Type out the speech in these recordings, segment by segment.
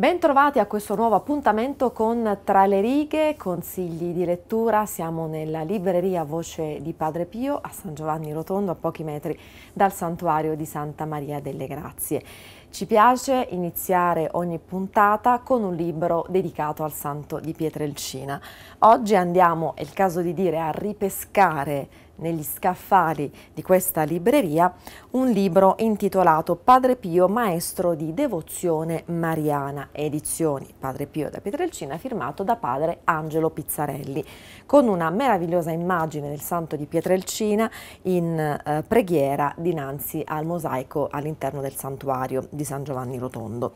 Bentrovati a questo nuovo appuntamento con Tra le righe, consigli di lettura. Siamo nella libreria Voce di Padre Pio a San Giovanni Rotondo, a pochi metri dal santuario di Santa Maria delle Grazie. Ci piace iniziare ogni puntata con un libro dedicato al santo di Pietrelcina. Oggi andiamo, è il caso di dire, a ripescare negli scaffali di questa libreria un libro intitolato Padre Pio, maestro di devozione mariana, edizioni Padre Pio da Pietrelcina, firmato da padre Angelo Pizzarelli, con una meravigliosa immagine del santo di Pietrelcina in eh, preghiera dinanzi al mosaico all'interno del santuario di San Giovanni Rotondo.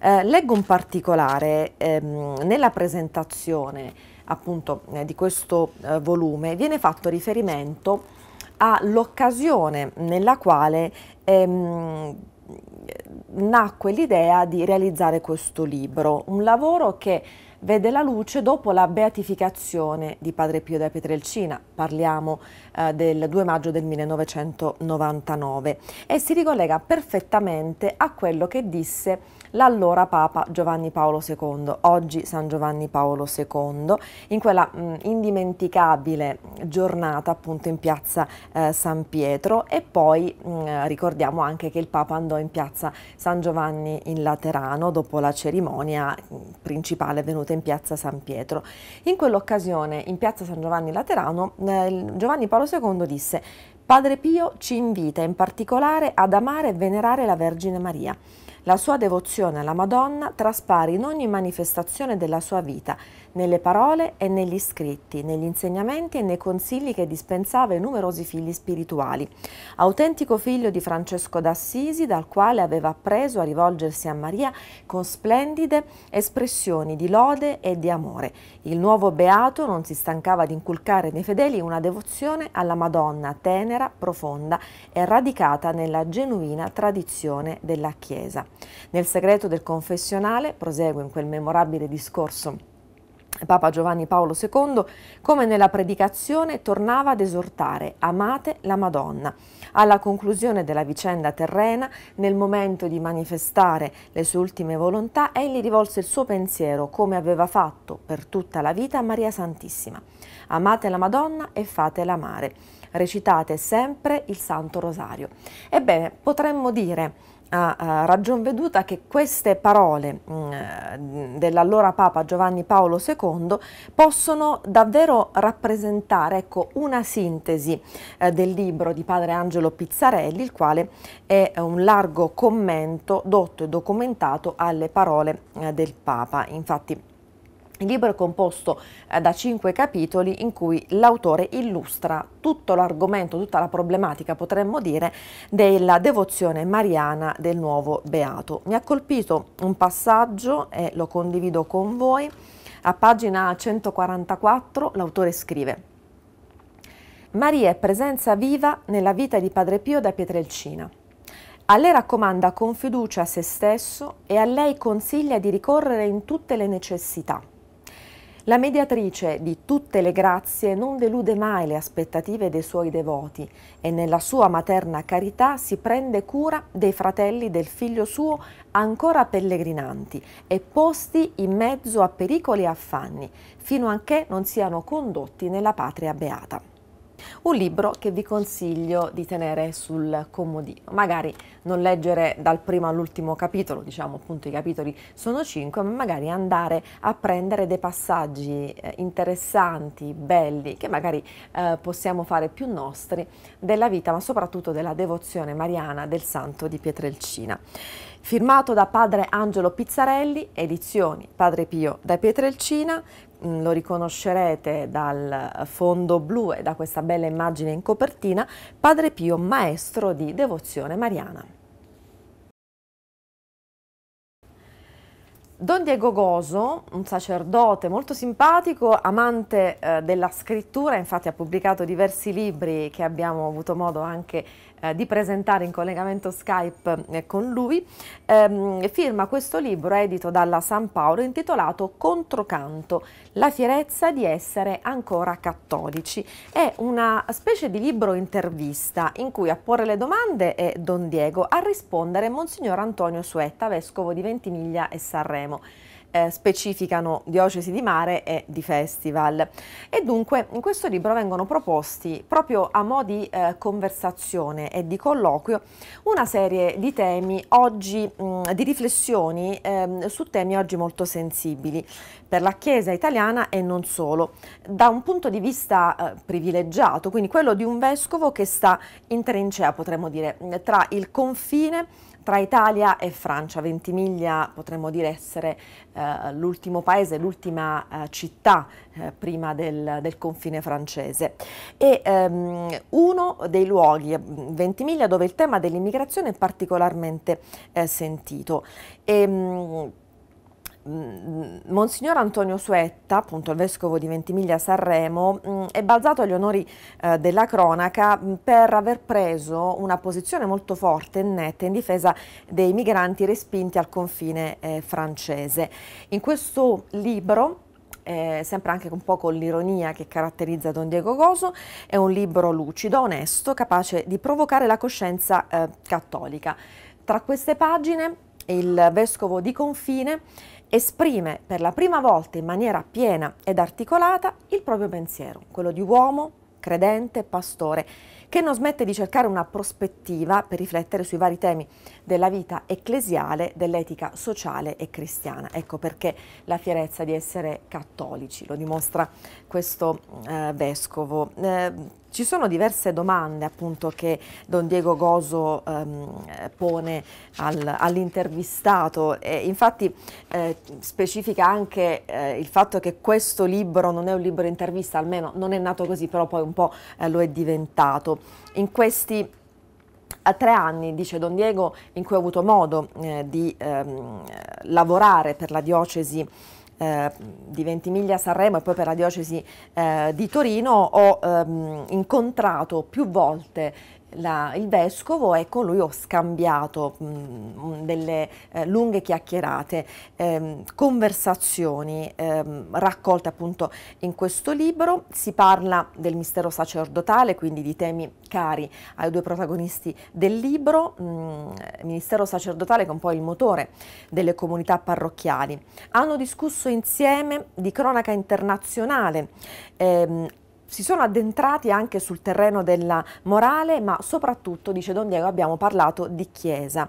Eh, leggo un particolare ehm, nella presentazione appunto eh, di questo eh, volume, viene fatto riferimento all'occasione nella quale ehm, nacque l'idea di realizzare questo libro, un lavoro che vede la luce dopo la beatificazione di Padre Pio da Pietrelcina, parliamo eh, del 2 maggio del 1999 e si ricollega perfettamente a quello che disse l'allora Papa Giovanni Paolo II, oggi San Giovanni Paolo II, in quella mh, mm, indimenticabile giornata appunto in piazza eh, San Pietro e poi mh, mm, ricordiamo anche che il Papa andò in piazza San Giovanni in Laterano dopo la cerimonia mm, principale venuta in piazza San Pietro. In quell'occasione in piazza San Giovanni in Laterano eh, Giovanni Paolo II disse Padre Pio ci invita in particolare ad amare e venerare la Vergine Maria la sua devozione alla Madonna traspare in ogni manifestazione della sua vita, nelle parole e negli scritti, negli insegnamenti e nei consigli che dispensava ai numerosi figli spirituali. Autentico figlio di Francesco d'Assisi, dal quale aveva appreso a rivolgersi a Maria con splendide espressioni di lode e di amore. Il nuovo beato non si stancava di inculcare nei fedeli una devozione alla Madonna tenera, profonda e radicata nella genuina tradizione della Chiesa. Nel segreto del confessionale, prosegue in quel memorabile discorso Papa Giovanni Paolo II, come nella predicazione, tornava ad esortare, amate la Madonna. Alla conclusione della vicenda terrena, nel momento di manifestare le sue ultime volontà, egli rivolse il suo pensiero, come aveva fatto per tutta la vita, a Maria Santissima. Amate la Madonna e fatela amare. Recitate sempre il Santo Rosario. Ebbene, potremmo dire a, a ragion veduta che queste parole mh, mm, dell'allora Papa Giovanni Paolo II possono davvero rappresentare ecco, una sintesi eh, del libro di padre Angelo Pizzarelli, il quale è un largo commento dotto e documentato alle parole eh, del Papa. Infatti il libro è composto eh, da cinque capitoli in cui l'autore illustra tutto l'argomento, tutta la problematica, potremmo dire, della devozione mariana del nuovo beato. Mi ha colpito un passaggio e lo condivido con voi. A pagina 144 l'autore scrive Maria è presenza viva nella vita di Padre Pio da Pietrelcina. A lei raccomanda con fiducia a se stesso e a lei consiglia di ricorrere in tutte le necessità la mediatrice di tutte le grazie non delude mai le aspettative dei suoi devoti e nella sua materna carità si prende cura dei fratelli del figlio suo ancora pellegrinanti e posti in mezzo a pericoli e affanni, fino a che non siano condotti nella patria beata un libro che vi consiglio di tenere sul comodino. Magari non leggere dal primo all'ultimo capitolo, diciamo appunto i capitoli sono cinque, ma magari andare a prendere dei passaggi eh, interessanti, belli, che magari eh, possiamo fare più nostri della vita, ma soprattutto della devozione mariana del santo di Pietrelcina firmato da padre Angelo Pizzarelli, edizioni Padre Pio da Pietrelcina, mm, lo riconoscerete dal fondo blu e da questa bella immagine in copertina, Padre Pio maestro di devozione mariana. Don Diego Goso, un sacerdote molto simpatico, amante eh, della scrittura, infatti ha pubblicato diversi libri che abbiamo avuto modo anche eh, di presentare in collegamento Skype eh, con lui, ehm, firma questo libro edito dalla San Paolo intitolato Controcanto, la fierezza di essere ancora cattolici. È una specie di libro intervista in cui a porre le domande è Don Diego, a rispondere Monsignor Antonio Suetta, vescovo di Ventimiglia e Sanremo. Sanremo. Diciamo, eh, specificano diocesi di mare e di festival. E dunque in questo libro vengono proposti proprio a mo' di eh, conversazione e di colloquio una serie di temi oggi, mh, mm, di riflessioni ehm, su temi oggi molto sensibili per la Chiesa italiana e non solo, da un punto di vista eh, privilegiato, quindi quello di un vescovo che sta in trincea, potremmo dire, tra il confine tra Italia e Francia, Ventimiglia potremmo dire essere eh, l'ultimo paese, l'ultima eh, città eh, prima del, del, confine francese. E ehm, uno dei luoghi, mm, Ventimiglia, dove il tema dell'immigrazione è particolarmente eh, sentito. E, ehm, mh, Mm, Monsignor Antonio Suetta, appunto il vescovo di Ventimiglia Sanremo, mm, è balzato agli onori eh, della cronaca mm, per aver preso una posizione molto forte e netta in difesa dei migranti respinti al confine eh, francese. In questo libro eh, sempre anche un po' con l'ironia che caratterizza Don Diego Goso, è un libro lucido, onesto, capace di provocare la coscienza cattolica. Tra queste pagine il vescovo di confine esprime per la prima volta in maniera piena ed articolata il proprio pensiero, quello di uomo, credente, pastore, che non smette di cercare una prospettiva per riflettere sui vari temi della vita ecclesiale, dell'etica sociale e cristiana. Ecco perché la fierezza di essere cattolici, lo dimostra questo eh, vescovo. Eh, ci sono diverse domande appunto che Don Diego Goso ehm, pone al, all'intervistato e infatti eh, specifica anche eh, il fatto che questo libro non è un libro intervista, almeno non è nato così, però poi un po' eh, lo è diventato. In questi a tre anni, dice Don Diego, in cui ho avuto modo eh, di ehm, lavorare per la diocesi eh, di Ventimiglia Sanremo e poi per la diocesi eh, di Torino ho ehm, incontrato più volte la, il vescovo e con lui ho scambiato mh, mm, mm, delle eh, lunghe chiacchierate, ehm, conversazioni ehm, raccolte appunto in questo libro. Si parla del mistero sacerdotale, quindi di temi cari ai due protagonisti del libro, mh, mm, ministero sacerdotale che è un po' il motore delle comunità parrocchiali. Hanno discusso insieme di cronaca internazionale, ehm, si sono addentrati anche sul terreno della morale, ma soprattutto, dice Don Diego, abbiamo parlato di Chiesa.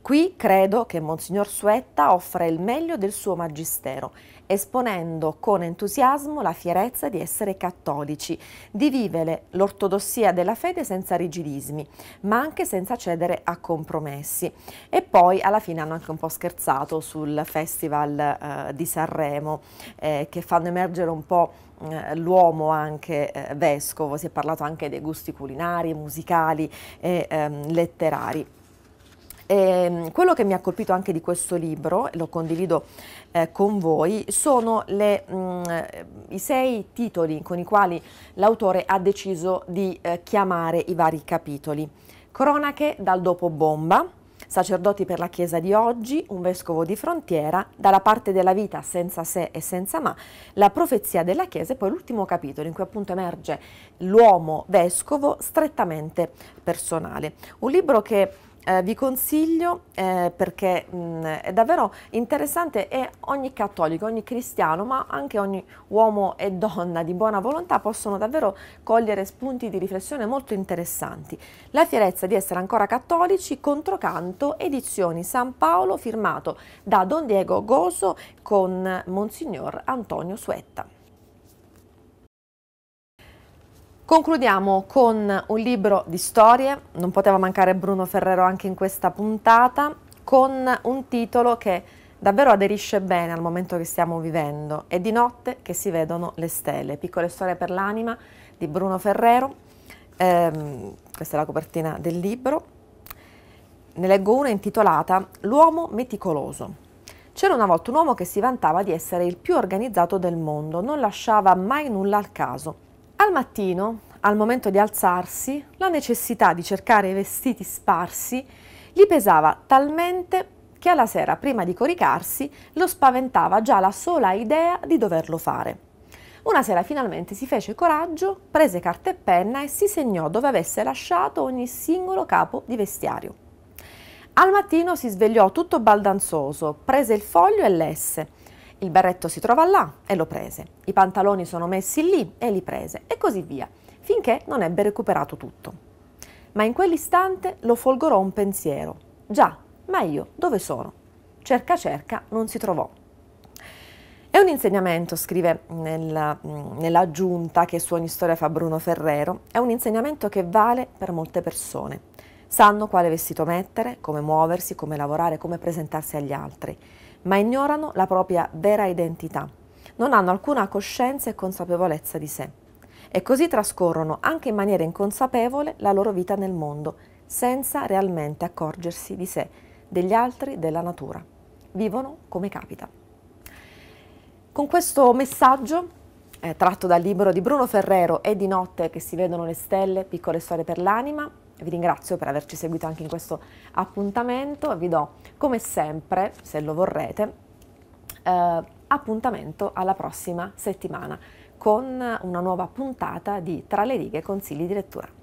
Qui credo che Monsignor Suetta offra il meglio del suo magistero esponendo con entusiasmo la fierezza di essere cattolici, di vivere l'ortodossia della fede senza rigidismi, ma anche senza cedere a compromessi. E poi alla fine hanno anche un po' scherzato sul Festival eh, di Sanremo, eh, che fanno emergere un po' eh, l'uomo anche eh, vescovo, si è parlato anche dei gusti culinari, musicali e ehm, letterari. E ehm, quello che mi ha colpito anche di questo libro, lo condivido eh, con voi, sono le, mh, mm, i sei titoli con i quali l'autore ha deciso di eh, chiamare i vari capitoli. Cronache dal dopo bomba, sacerdoti per la Chiesa di oggi, un vescovo di frontiera, dalla parte della vita senza se e senza ma, la profezia della Chiesa e poi l'ultimo capitolo in cui appunto emerge l'uomo vescovo strettamente personale. Un libro che eh, vi consiglio eh, perché mh, mm, è davvero interessante e ogni cattolico, ogni cristiano, ma anche ogni uomo e donna di buona volontà possono davvero cogliere spunti di riflessione molto interessanti. La fierezza di essere ancora cattolici, controcanto, edizioni San Paolo, firmato da Don Diego Goso con Monsignor Antonio Suetta. Concludiamo con un libro di storie, non poteva mancare Bruno Ferrero anche in questa puntata, con un titolo che davvero aderisce bene al momento che stiamo vivendo, è di notte che si vedono le stelle, piccole storie per l'anima di Bruno Ferrero, ehm, questa è la copertina del libro, ne leggo una intitolata L'uomo meticoloso. C'era una volta un uomo che si vantava di essere il più organizzato del mondo, non lasciava mai nulla al caso al mattino, al momento di alzarsi, la necessità di cercare i vestiti sparsi gli pesava talmente che alla sera, prima di coricarsi, lo spaventava già la sola idea di doverlo fare. Una sera finalmente si fece coraggio, prese carta e penna e si segnò dove avesse lasciato ogni singolo capo di vestiario. Al mattino si svegliò tutto baldanzoso, prese il foglio e lesse. Il berretto si trova là e lo prese. I pantaloni sono messi lì e li prese e così via, finché non ebbe recuperato tutto. Ma in quell'istante lo folgorò un pensiero. Già, ma io dove sono? Cerca cerca non si trovò. È un insegnamento, scrive nella, mm, nell'aggiunta che su ogni storia fa Bruno Ferrero, è un insegnamento che vale per molte persone. Sanno quale vestito mettere, come muoversi, come lavorare, come presentarsi agli altri ma ignorano la propria vera identità, non hanno alcuna coscienza e consapevolezza di sé. E così trascorrono anche in maniera inconsapevole la loro vita nel mondo, senza realmente accorgersi di sé, degli altri, della natura. Vivono come capita. Con questo messaggio eh, tratto dal libro di Bruno Ferrero e di notte che si vedono le stelle, piccole storie per l'anima, vi ringrazio per averci seguito anche in questo appuntamento vi do come sempre, se lo vorrete, eh, appuntamento alla prossima settimana con una nuova puntata di Tra le righe consigli di lettura.